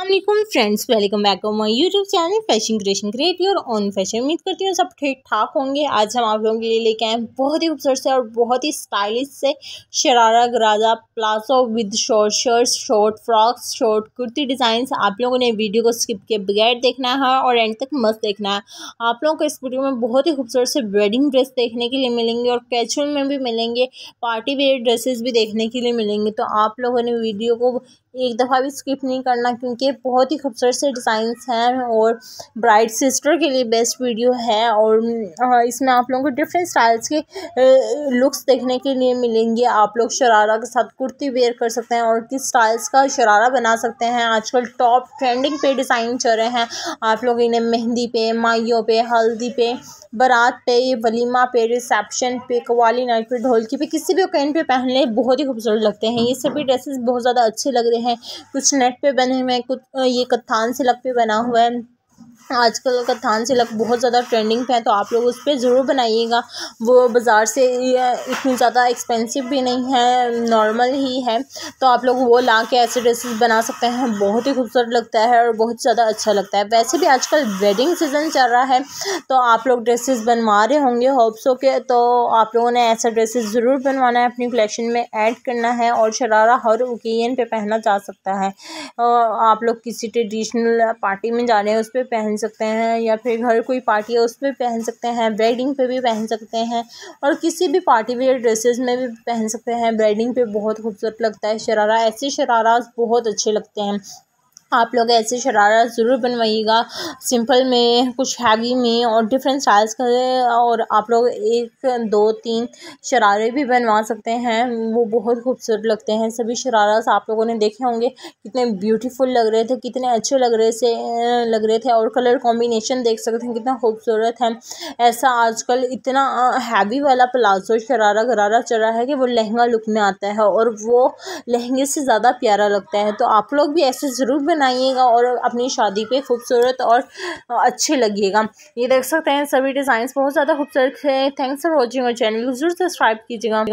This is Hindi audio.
अल्लाम friends welcome back to my YouTube channel fashion creation creative और ऑन फैशन उम्मीद करती हूँ सब ठीक ठाक होंगे आज हम आप लोगों के लिए लेके आए बहुत ही खूबसूरत से और बहुत ही स्टाइलिश से शरारा गराजा palazzo with short shirts short frocks short kurti design आप लोगों ने वीडियो को स्किप किए बगैर देखना है और एंड तक मस्त देखना है आप लोगों को इस वीडियो में बहुत ही खूबसूरत से वेडिंग ड्रेस देखने के लिए मिलेंगे और कैचुअल में भी मिलेंगे पार्टी वेयर ड्रेसेस भी देखने के लिए मिलेंगे तो आप लोगों ने वीडियो को एक दफ़ा भी स्किप नहीं करना क्योंकि बहुत ही खूबसूरत से डिज़ाइंस हैं और ब्राइड सिस्टर के लिए बेस्ट वीडियो है और इसमें आप लोगों को डिफरेंट स्टाइल्स के लुक्स देखने के लिए मिलेंगे आप लोग शरारा के साथ कुर्ती वेयर कर सकते हैं और किस स्टाइल्स का शरारा बना सकते हैं आजकल टॉप ट्रेंडिंग पे डिज़ाइन चल रहे हैं आप लोग इन्हें मेहंदी पे माइयों पे हल्दी पे बारात पे वलीमा पे रिसेप्शन पे कवाली नाइट पे ढोलकी पे किसी भी ओकेजन पे पहनने बहुत ही खूबसूरत लगते हैं ये सभी ड्रेसेस बहुत ज़्यादा अच्छे लग रहे हैं कुछ नेट पे बने हुए हैं कुछ ये कत्थान लग पे बना हुआ है आजकल का से सिलक बहुत ज़्यादा ट्रेंडिंग पे है तो आप लोग उस पर ज़रूर बनाइएगा वो बाज़ार से इतनी ज़्यादा एक्सपेंसिव भी नहीं है नॉर्मल ही है तो आप लोग वो ला के ऐसे ड्रेसेस बना सकते हैं बहुत ही खूबसूरत लगता है और बहुत ज़्यादा अच्छा लगता है वैसे भी आजकल वेडिंग सीज़न चल रहा है तो आप लोग ड्रेसेस बनवा रहे होंगे होप्सों के तो आप लोगों ने ऐसा ड्रेसेस ज़रूर बनवाना है अपनी कलेक्शन में ऐड करना है और शरारा हर ओकेजन पर पहना जा सकता है आप लोग किसी ट्रेडिशनल पार्टी में जा रहे हैं उस पर पहन सकते हैं या फिर घर कोई पार्टी है उस पर पहन सकते हैं ब्राइडिंग पे भी पहन सकते हैं और किसी भी पार्टी वेयर ड्रेसेस में भी पहन सकते हैं ब्राइडिंग पे बहुत खूबसूरत लगता है शरारा ऐसे शरारा बहुत अच्छे लगते हैं आप लोग ऐसे शरारा ज़रूर बनवाइएगा सिंपल में कुछ हैवी में और डिफरेंट स्टाइल्स का और आप लोग एक दो तीन शरारे भी बनवा सकते हैं वो बहुत खूबसूरत लगते हैं सभी शरारा आप लोगों ने देखे होंगे कितने ब्यूटीफुल लग रहे थे कितने अच्छे लग रहे से लग रहे थे और कलर कॉम्बिनेशन देख सकते हैं कितना खूबसूरत है ऐसा आजकल इतना हैवी वाला प्लाजो शरारा गरारा चल रहा है कि वो लहंगा लुक में आता है और वो लहंगे से ज़्यादा प्यारा लगता है तो आप लोग भी ऐसे ज़रूर बन बनाइएगा और अपनी शादी पे खूबसूरत और अच्छे लगिएगा ये देख सकते हैं सभी डिज़ाइंस बहुत ज़्यादा खूबसूरत है थैंक्स फॉर वॉचिंग और चैनल को जरूर सब्सक्राइब कीजिएगा